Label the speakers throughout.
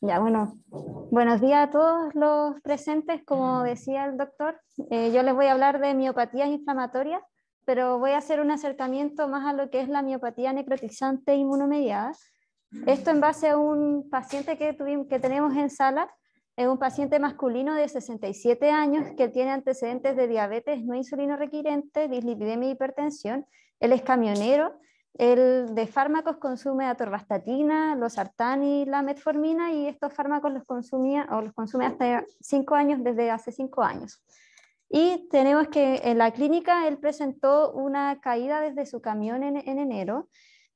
Speaker 1: Ya, bueno, buenos días a todos los presentes. Como decía el doctor, eh, yo les voy a hablar de miopatías inflamatorias, pero voy a hacer un acercamiento más a lo que es la miopatía necrotizante inmunomediada. Esto en base a un paciente que, tuvimos, que tenemos en sala, es un paciente masculino de 67 años que tiene antecedentes de diabetes no insulino requirente, dislipidemia y e hipertensión, él es camionero, él de fármacos consume atorvastatina, los y la metformina y estos fármacos los consumía o los consume hasta cinco años, desde hace cinco años. Y tenemos que en la clínica él presentó una caída desde su camión en, enero.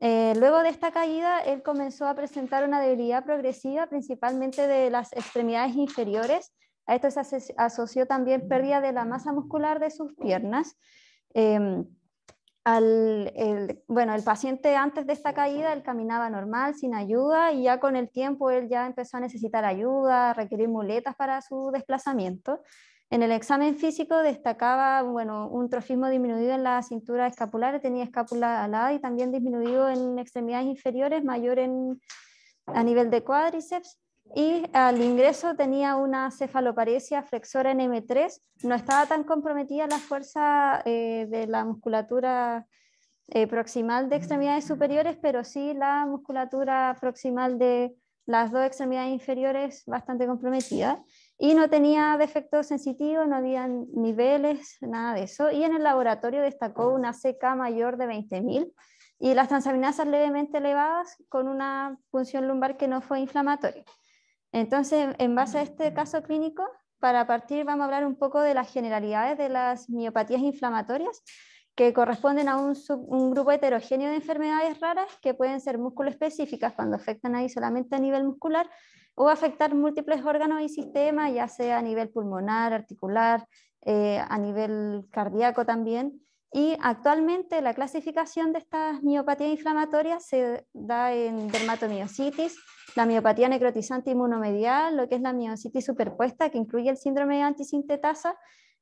Speaker 1: Eh, luego de esta caída, él comenzó a presentar una debilidad progresiva, principalmente de las extremidades inferiores. A esto se asoció también pérdida de la masa muscular de sus piernas. Em, el, bueno, el paciente antes de esta caída, él caminaba normal, sin ayuda, y ya con el tiempo él ya empezó a necesitar ayuda, a requerir muletas para su desplazamiento. En el examen físico destacaba bueno, un trofismo disminuido en la cintura escapular, tenía escápula alada y también disminuido en extremidades inferiores, mayor en, a nivel de cuádriceps y al ingreso tenía una cefaloparesia flexora en M3. No estaba tan comprometida la fuerza eh, de la musculatura eh, proximal de extremidades superiores, pero sí la musculatura proximal de las dos extremidades inferiores bastante comprometida. Y no tenía defectos sensitivos, no había niveles, nada de eso. Y en el laboratorio destacó una CK mayor de 20.000 y las transaminasas levemente elevadas con una función lumbar que no fue inflamatoria. Entonces, en base a este caso clínico, para partir vamos a hablar un poco de las generalidades de las miopatías inflamatorias que corresponden a un, grupo heterogéneo de enfermedades raras que pueden ser músculo específicas cuando afectan ahí solamente a nivel muscular o afectar múltiples órganos y sistemas, ya sea a nivel pulmonar, articular, eh, a nivel cardíaco también. Y actualmente la clasificación de estas miopatías inflamatorias se da en dermatomiositis, la miopatía necrotizante inmunomedial, lo que es la miositis superpuesta, que incluye el síndrome de antisintetasa,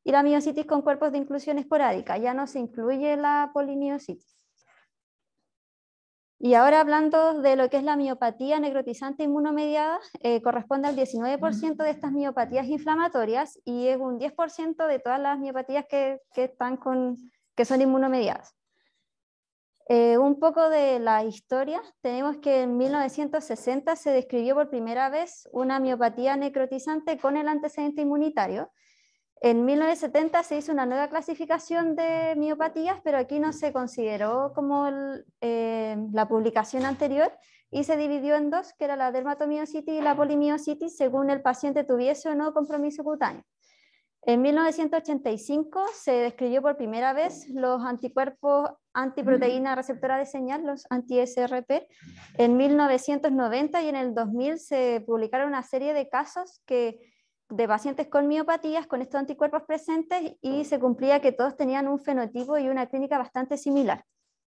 Speaker 1: y la miositis con cuerpos de inclusión esporádica. Ya no se incluye la polimiositis. Y ahora hablando de lo que es la miopatía necrotizante inmunomediada, eh, corresponde al 19% de estas miopatías inflamatorias y es un 10% de todas las miopatías que están con que son inmunomediadas. Eh, un poco de la historia, tenemos que en 1960 se describió por primera vez una miopatía necrotizante con el antecedente inmunitario. En 1970 se hizo una nueva clasificación de miopatías, pero aquí no se consideró como eh, la publicación anterior y se dividió en dos, que era la dermatomiositis y la polimiositis, según el paciente tuviese o no compromiso cutáneo. En 1985 se describió por primera vez los anticuerpos antiproteína receptora de señal, los anti-SRP. En 1990 y en el 2000 se publicaron una serie de casos de pacientes con miopatías con estos anticuerpos presentes y se cumplía que todos tenían un fenotipo y una clínica bastante similar.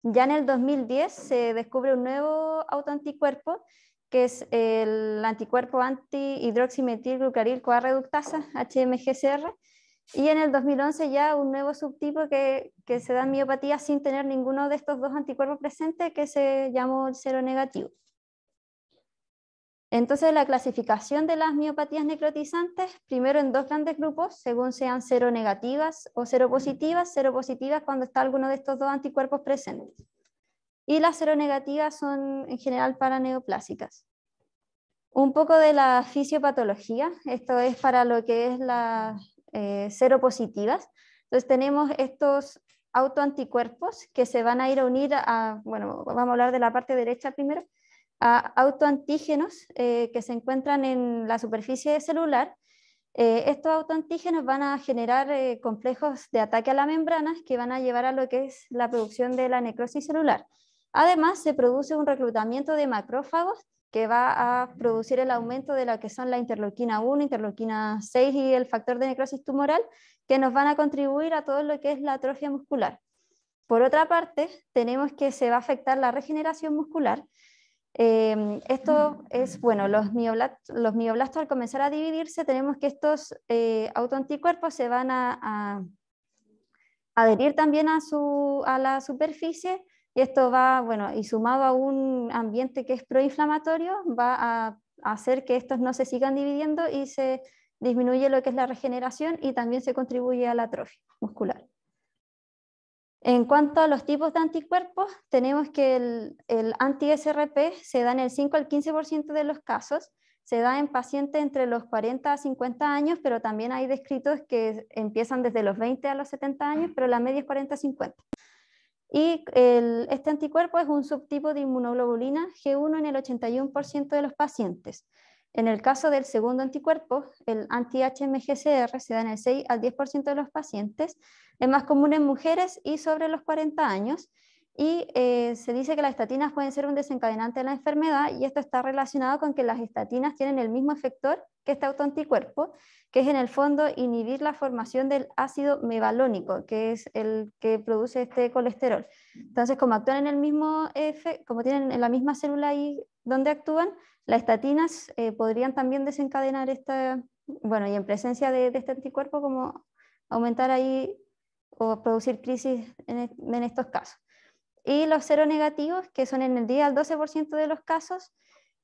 Speaker 1: Ya en el 2010 se descubre un nuevo autoanticuerpo que es el anticuerpo anti coa reductasa, HMGCR, y en el 2011 ya un nuevo subtipo que, se da en miopatía sin tener ninguno de estos dos anticuerpos presentes que se llamó el cero negativo. Entonces la clasificación de las miopatías necrotizantes, primero en dos grandes grupos, según sean cero negativas o cero positivas, cero positivas cuando está alguno de estos dos anticuerpos presentes y las seronegativas son en general para neoplásicas. Un poco de la fisiopatología, esto es para lo que es las eh, seropositivas. Entonces tenemos estos autoanticuerpos que se van a ir a unir a, bueno, vamos a hablar de la parte derecha primero, a autoantígenos eh, que se encuentran en la superficie celular. Eh, estos autoantígenos van a generar eh, complejos de ataque a la membrana que van a llevar a lo que es la producción de la necrosis celular. Además, se produce un reclutamiento de macrófagos que va a producir el aumento de lo que son la interleuquina 1, interleuquina 6 y el factor de necrosis tumoral, que nos van a contribuir a todo lo que es la atrofia muscular. Por otra parte, tenemos que se va a afectar la regeneración muscular. Eh, esto es, bueno, los, mioblastos, al comenzar a dividirse, tenemos que estos eh, autoanticuerpos se van a, adherir también a la superficie y esto va, bueno, y sumado a un ambiente que es proinflamatorio, va a hacer que estos no se sigan dividiendo y se disminuye lo que es la regeneración y también se contribuye a la atrofia muscular. En cuanto a los tipos de anticuerpos, tenemos que el, el anti-SRP se da en el 5 al 15% de los casos, se da en pacientes entre los 40 a 50 años, pero también hay descritos que empiezan desde los 20 a los 70 años, pero la media es 40 a 50. Y este anticuerpo es un subtipo de inmunoglobulina G1 en el 81% de los pacientes. En el caso del segundo anticuerpo, el anti-HMGCR se da en el 6 al 10% de los pacientes. Es más común en mujeres y sobre los 40 años y eh, se dice que las estatinas pueden ser un desencadenante de la enfermedad y esto está relacionado con que las estatinas tienen el mismo efector que este autoanticuerpo, que es en el fondo inhibir la formación del ácido mevalónico, que es el que produce este colesterol. Entonces, como actúan en el mismo como tienen en la misma célula ahí donde actúan, las estatinas eh, podrían también desencadenar esta, bueno, y en presencia de, este anticuerpo, como aumentar ahí o producir crisis en e, estos casos y los cero negativos, que son en el día al 12% de los casos,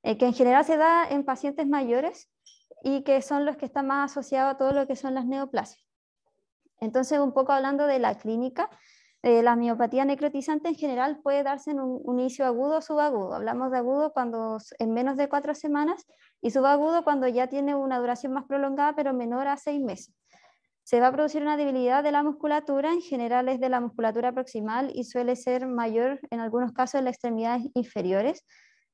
Speaker 1: eh, que en general se da en pacientes mayores y que son los que están más asociados a todo lo que son las neoplasias. Entonces, un poco hablando de la clínica, eh, la miopatía necrotizante en general puede darse en un, inicio agudo o subagudo. Hablamos de agudo cuando en menos de cuatro semanas y subagudo cuando ya tiene una duración más prolongada, pero menor a seis meses. Se va a producir una debilidad de la musculatura, en general es de la musculatura proximal y suele ser mayor en algunos casos en las extremidades inferiores.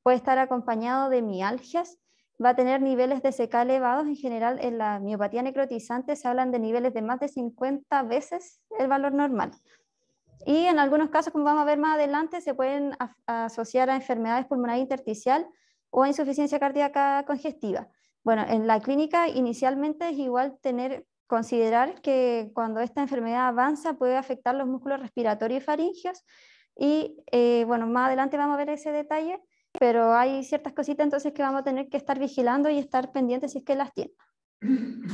Speaker 1: Puede estar acompañado de mialgias, va a tener niveles de seca elevados. En general, en la miopatía necrotizante se hablan de niveles de más de 50 veces el valor normal. Y en algunos casos, como vamos a ver más adelante, se pueden asociar a enfermedades pulmonares intersticial o a insuficiencia cardíaca congestiva. Bueno, en la clínica inicialmente es igual tener considerar que cuando esta enfermedad avanza puede afectar los músculos respiratorios y faringios y eh, bueno, más adelante vamos a ver ese detalle, pero hay ciertas cositas entonces que vamos a tener que estar vigilando y estar pendientes si es que las tiene.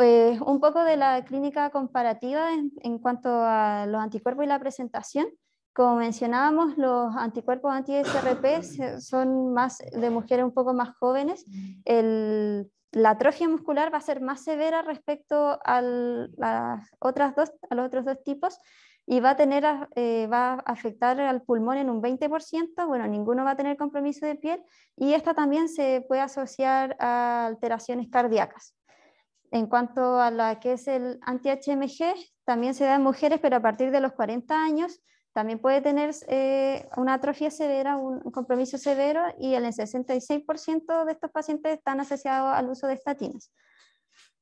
Speaker 1: Eh, un poco de la clínica comparativa en, en, cuanto a los anticuerpos y la presentación. Como mencionábamos, los anticuerpos anti-SRP son más de mujeres un poco más jóvenes. El, la atrofia muscular va a ser más severa respecto a, otras dos, a los otros dos tipos y va a, tener, eh, va a afectar al pulmón en un 20%, bueno, ninguno va a tener compromiso de piel y esta también se puede asociar a alteraciones cardíacas. En cuanto a la que es el anti-HMG, también se da en mujeres, pero a partir de los 40 años también puede tener eh, una atrofia severa, un compromiso severo y el 66% de estos pacientes están asociados al uso de estatinas.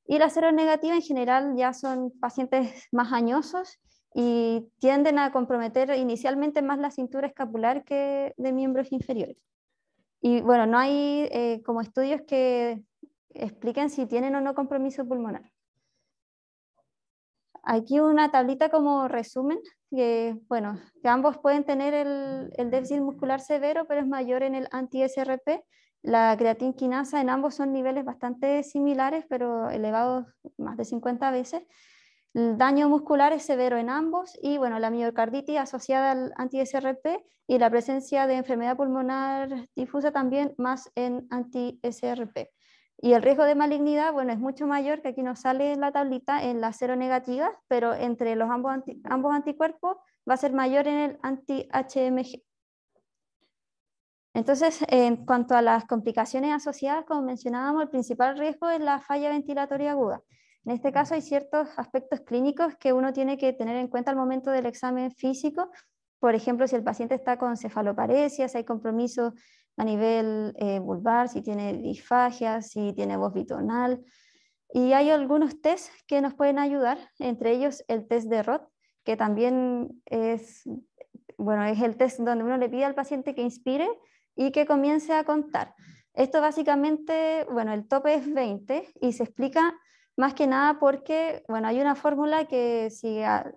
Speaker 1: Y cero negativa en general ya son pacientes más añosos y tienden a comprometer inicialmente más la cintura escapular que de miembros inferiores. Y bueno, no hay eh, como estudios que expliquen si tienen o no compromiso pulmonar. Aquí una tablita como resumen que, bueno, ambos pueden tener el, déficit muscular severo, pero es mayor en el anti-SRP. La creatinquinasa en ambos son niveles bastante similares, pero elevados más de 50 veces. El daño muscular es severo en ambos y bueno, la miocarditis asociada al anti-SRP y la presencia de enfermedad pulmonar difusa también más en anti-SRP. Y el riesgo de malignidad, bueno, es mucho mayor, que aquí nos sale en la tablita en la cero negativa, pero entre los ambos, ambos anticuerpos va a ser mayor en el anti-HMG. Entonces, en cuanto a las complicaciones asociadas, como mencionábamos, el principal riesgo es la falla ventilatoria aguda. En este caso hay ciertos aspectos clínicos que uno tiene que tener en cuenta al momento del examen físico. Por ejemplo, si el paciente está con cefaloparesias, hay compromisos a nivel eh, vulvar, si tiene disfagia, si tiene voz bitonal. Y hay algunos tests que nos pueden ayudar, entre ellos el test de Roth, que también es, bueno, es el test donde uno le pide al paciente que inspire y que comience a contar. Esto básicamente, bueno, el tope es 20 y se explica más que nada porque, bueno, hay una fórmula que si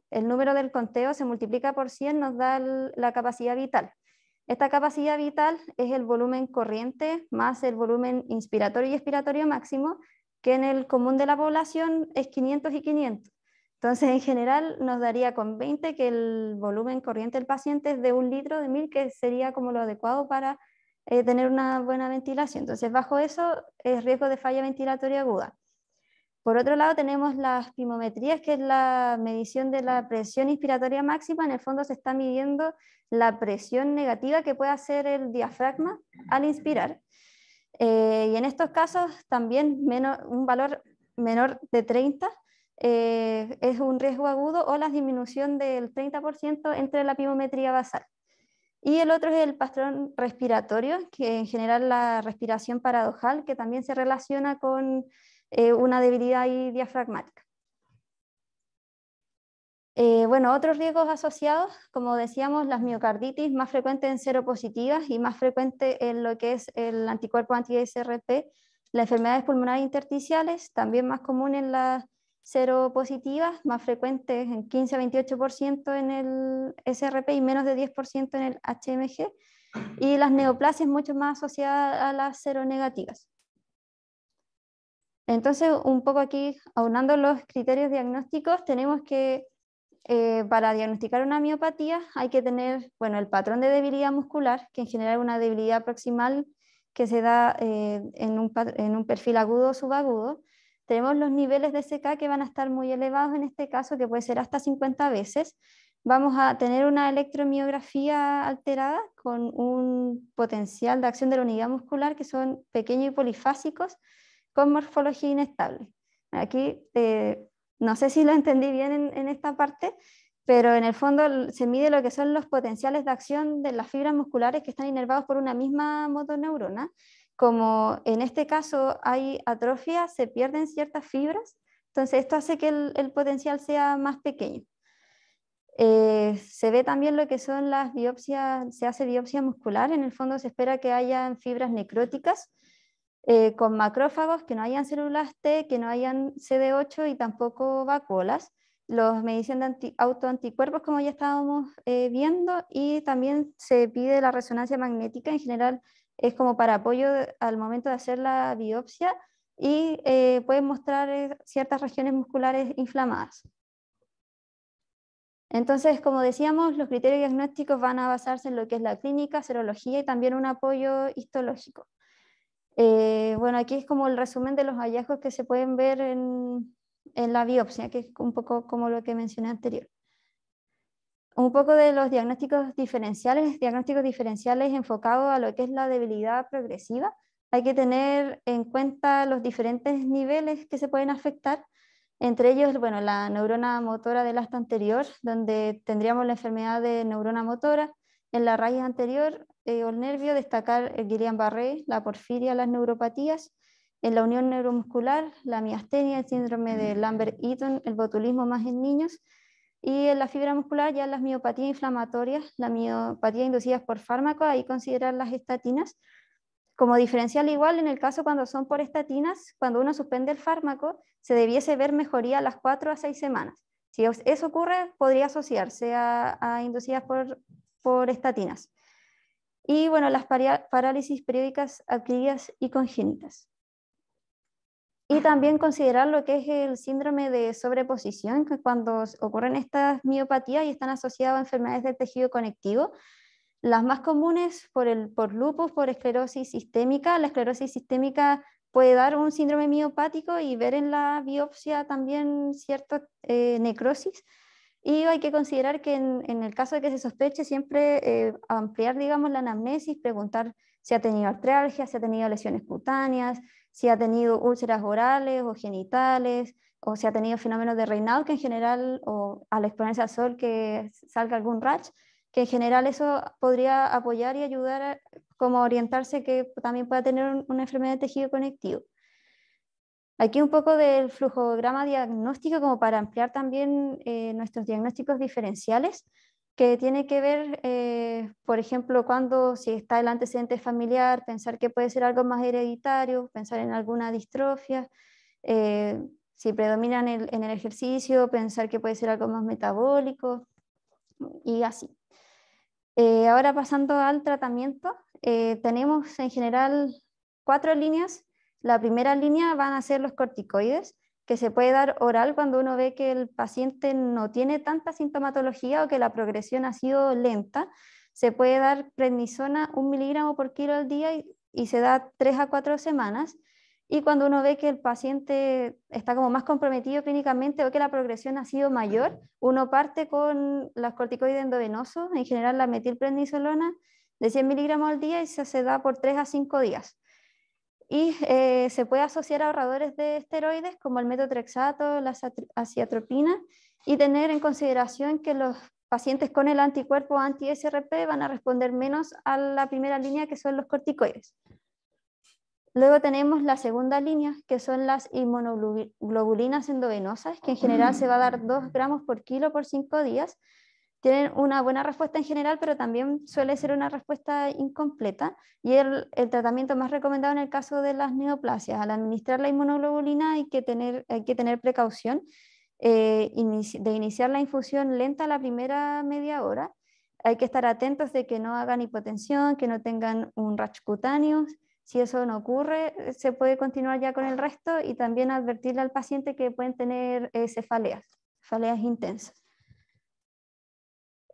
Speaker 1: el número del conteo se multiplica por 100 nos da la capacidad vital. Esta capacidad vital es el volumen corriente más el volumen inspiratorio y expiratorio máximo, que en el común de la población es 500 y 500. Entonces, en general, nos daría con 20 que el volumen corriente del paciente es de un litro de mil, que sería como lo adecuado para eh, tener una buena ventilación. Entonces, bajo eso es riesgo de falla ventilatoria aguda. Por otro lado, tenemos las pimometrías, que es la medición de la presión inspiratoria máxima. En el fondo se está midiendo la presión negativa que puede hacer el diafragma al inspirar. Eh, y en estos casos también menos, un valor menor de 30 eh, es un riesgo agudo o la disminución del 30% entre la pimometría basal. Y el otro es el patrón respiratorio, que en general la respiración paradojal, que también se relaciona con eh, una debilidad diafragmática. Eh, bueno, otros riesgos asociados, como decíamos, las miocarditis más frecuentes en seropositivas y más frecuente en lo que es el anticuerpo anti-SRP, las enfermedades pulmonares intersticiales, también más común en las seropositivas, más frecuentes en 15 28% en el SRP y menos de 10% en el HMG, y las neoplasias mucho más asociadas a las seronegativas. Entonces, un poco aquí, aunando los criterios diagnósticos, tenemos que eh, para diagnosticar una miopatía hay que tener bueno, el patrón de debilidad muscular, que en general es una debilidad proximal que se da eh, en, un, perfil agudo o subagudo. Tenemos los niveles de CK que van a estar muy elevados en este caso, que puede ser hasta 50 veces. Vamos a tener una electromiografía alterada con un potencial de acción de la unidad muscular que son pequeños y polifásicos con morfología inestable. Aquí eh, no sé si lo entendí bien en, esta parte, pero en el fondo se mide lo que son los potenciales de acción de las fibras musculares que están inervados por una misma motoneurona. Como en este caso hay atrofia, se pierden ciertas fibras, entonces esto hace que el, potencial sea más pequeño. Eh, se ve también lo que son las biopsias, se hace biopsia muscular, en el fondo se espera que hayan fibras necróticas, eh, con macrófagos que no hayan células T, que no hayan CD8 y tampoco vacuolas, los mediciones de autoanticuerpos como ya estábamos eh, viendo y también se pide la resonancia magnética en general es como para apoyo al momento de hacer la biopsia y eh, pueden mostrar ciertas regiones musculares inflamadas. Entonces, como decíamos, los criterios diagnósticos van a basarse en lo que es la clínica, serología y también un apoyo histológico. Eh, bueno, aquí es como el resumen de los hallazgos que se pueden ver en, la biopsia, que es un poco como lo que mencioné anterior. Un poco de los diagnósticos diferenciales, diagnósticos diferenciales enfocados a lo que es la debilidad progresiva. Hay que tener en cuenta los diferentes niveles que se pueden afectar, entre ellos, bueno, la neurona motora del asta anterior, donde tendríamos la enfermedad de neurona motora, en la raíz anterior eh, el nervio, destacar el eh, Guillain-Barré, la porfiria, las neuropatías, en la unión neuromuscular, la miastenia, el síndrome de mm. Lambert-Eaton, el botulismo más en niños, y en la fibra muscular ya las miopatías inflamatorias, la miopatía inducidas por fármacos, ahí considerar las estatinas. Como diferencial igual, en el caso cuando son por estatinas, cuando uno suspende el fármaco, se debiese ver mejoría a las cuatro a seis semanas. Si eso ocurre, podría asociarse a, a inducidas por, por estatinas y bueno, las parálisis periódicas adquiridas y congénitas. Y también considerar lo que es el síndrome de sobreposición, que cuando ocurren estas miopatías y están asociadas a enfermedades del tejido conectivo, las más comunes por, lupus, por esclerosis sistémica, la esclerosis sistémica puede dar un síndrome miopático y ver en la biopsia también cierta eh, necrosis, y hay que considerar que en, el caso de que se sospeche, siempre eh, ampliar, digamos, la anamnesis, preguntar si ha tenido artralgia, si ha tenido lesiones cutáneas, si ha tenido úlceras orales o genitales, o si ha tenido fenómenos de reinado, que en general, o a la exponerse al sol, que salga algún rash, que en general eso podría apoyar y ayudar a como orientarse que también pueda tener una enfermedad de tejido conectivo. Aquí un poco del flujograma diagnóstico como para ampliar también eh, nuestros diagnósticos diferenciales, que tiene que ver, eh, por ejemplo, cuando si está el antecedente familiar, pensar que puede ser algo más hereditario, pensar en alguna distrofia, eh, si predominan en el ejercicio, pensar que puede ser algo más metabólico y así. ahora pasando al tratamiento, tenemos en general cuatro líneas la primera línea van a ser los corticoides, que se puede dar oral cuando uno ve que el paciente no tiene tanta sintomatología o que la progresión ha sido lenta. Se puede dar prednisona un miligramo por kilo al día y, se da tres a cuatro semanas. Y cuando uno ve que el paciente está como más comprometido clínicamente o que la progresión ha sido mayor, uno parte con los corticoides endovenosos, en general la metilprednisolona, de 100 miligramos al día y se, se da por tres a cinco días. Y eh, se puede asociar a ahorradores de esteroides como el metotrexato, la asiatropina y tener en consideración que los pacientes con el anticuerpo anti-SRP van a responder menos a la primera línea, que son los corticoides. Luego tenemos la segunda línea, que son las inmunoglobulinas endovenosas que en general se va a dar 2 gramos por kilo por 5 días, tienen una buena respuesta en general, pero también suele ser una respuesta incompleta. Y el, tratamiento más recomendado en el caso de las neoplasias, al administrar la inmunoglobulina hay que tener, hay que tener precaución eh, de iniciar la infusión lenta la primera media hora. Hay que estar atentos de que no hagan hipotensión, que no tengan un rash cutáneo. Si eso no ocurre, se puede continuar ya con el resto y también advertirle al paciente que pueden tener eh, cefaleas, cefaleas intensas.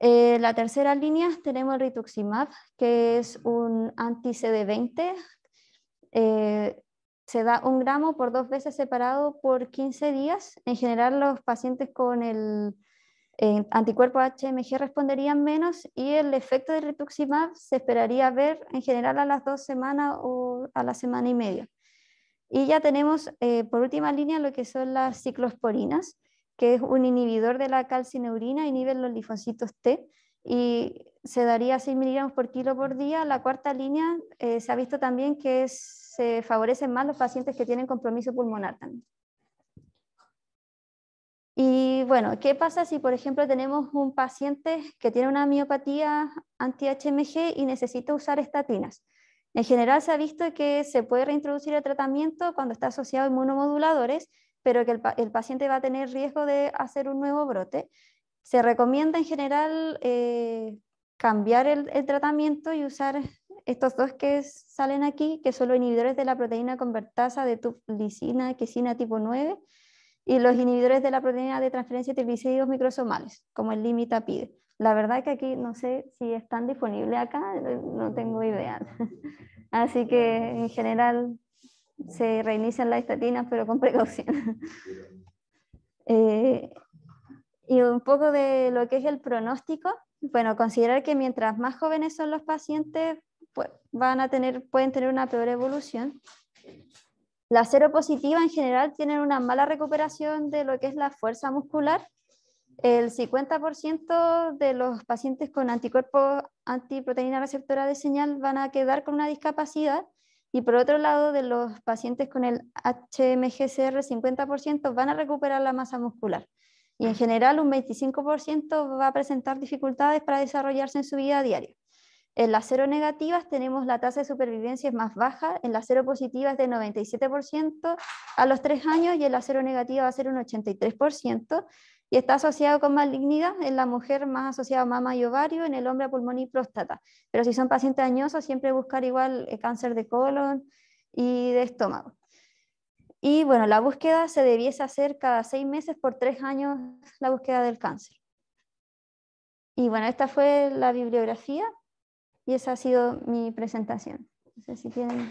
Speaker 1: Eh, la tercera línea tenemos el rituximab, que es un anti-CD20. Eh, se da un gramo por dos veces separado por 15 días. En general, los pacientes con el eh, anticuerpo HMG responderían menos y el efecto de rituximab se esperaría ver en general a las dos semanas o a la semana y media. Y ya tenemos por última línea lo que son las ciclosporinas que es un inhibidor de la calcineurina, inhibe los linfocitos T y se daría 6 miligramos por kilo por día. La cuarta línea eh, se ha visto también que se favorecen más los pacientes que tienen compromiso pulmonar también. Y bueno, ¿qué pasa si, por ejemplo, tenemos un paciente que tiene una miopatía anti-HMG y necesita usar estatinas? En general se ha visto que se puede reintroducir el tratamiento cuando está asociado a inmunomoduladores pero que el, paciente va a tener riesgo de hacer un nuevo brote. Se recomienda en general eh, cambiar el, tratamiento y usar estos dos que salen aquí, que son los inhibidores de la proteína convertasa de lisina, quesina tipo 9, y los inhibidores de la proteína de transferencia de triglicéridos microsomales, como el limitapide. La verdad que aquí no sé si están disponibles acá, no tengo idea. Así que en general se reinician las estatinas, pero con precaución. Eh, y un poco de lo que es el pronóstico. Bueno, considerar que mientras más jóvenes son los pacientes, pues, van a tener, pueden tener una peor evolución. cero positiva en general tiene una mala recuperación de lo que es la fuerza muscular. El 50% de los pacientes con anticuerpos antiproteína receptora de señal van a quedar con una discapacidad y por otro lado, de los pacientes con el HMGCR, 50% van a recuperar la masa muscular. Y en general, un 25% va a presentar dificultades para desarrollarse en su vida diaria. En las cero negativas tenemos la tasa de supervivencia es más baja, en las cero positivas de 97% a los 3 años y en las cero negativas va a ser un 83%, y está asociado con malignidad en la mujer más asociado a mama y ovario, en el hombre a pulmón y próstata. Pero si son pacientes añosos, siempre buscar igual eh, cáncer de colon y de estómago. Y bueno, la búsqueda se debiese hacer cada seis meses por tres años la búsqueda del cáncer. Y bueno, esta fue la bibliografía y esa ha sido mi presentación. No si tienen